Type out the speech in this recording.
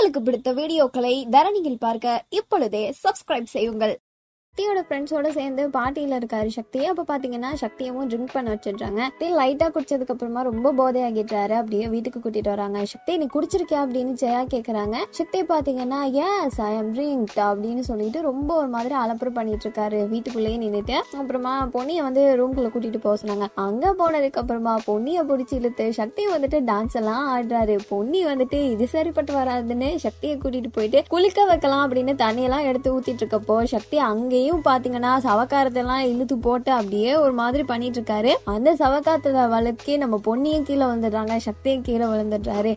உங்களுக்கு பிடித்த வீடியோக்களை தரணியில் பார்க்க இப்பொழுதே சப்ஸ்கிரைப் செய்யுங்கள் சக்தியோட ஃப்ரெண்ட்ஸோட சேர்ந்து பார்ட்டியில இருக்காரு சக்தி அப்ப பாத்தீங்கன்னா சக்தியவும் ட்ரிங்க் பண்ண வச்சிருக்காங்க டீ லைட்டா குடிச்சதுக்கு அப்புறமா ரொம்ப போதை ஆகிட்டாரு அப்படியே வீட்டுக்கு கூட்டிட்டு வராங்க சக்தி நீ குடிச்சிருக்கியா அப்படின்னு ஜெயா கேக்குறாங்க சக்தி பாத்தீங்கன்னா எஸ் ஐ எம் ட்ரிங்க் அப்படின்னு சொல்லிட்டு ரொம்ப ஒரு மாதிரி அலப்புறம் பண்ணிட்டு இருக்காரு வீட்டுக்குள்ளேயே நின்றுட்டு அப்புறமா பொன்னிய வந்து ரூம்குள்ள கூட்டிட்டு போக சொன்னாங்க அங்க போனதுக்கு அப்புறமா பொன்னிய பிடிச்சி இழுத்து சக்தி வந்துட்டு டான்ஸ் எல்லாம் ஆடுறாரு பொன்னி வந்துட்டு இது சரிப்பட்டு வராதுன்னு சக்தியை கூட்டிட்டு போயிட்டு குளிக்க வைக்கலாம் அப்படின்னு தண்ணியெல்லாம் எடுத்து ஊத்திட்டு இருக்கப்போ சக்தி அங்கே அதையும் சவக்காரத்தை எல்லாம் இழுத்து போட்டு அப்படியே ஒரு மாதிரி பண்ணிட்டு இருக்காரு அந்த சவக்காரத்தை வளர்க்கி நம்ம பொண்ணியும் கீழே வந்துடுறாங்க சக்தியும் கீழே விழுந்துடுறாரு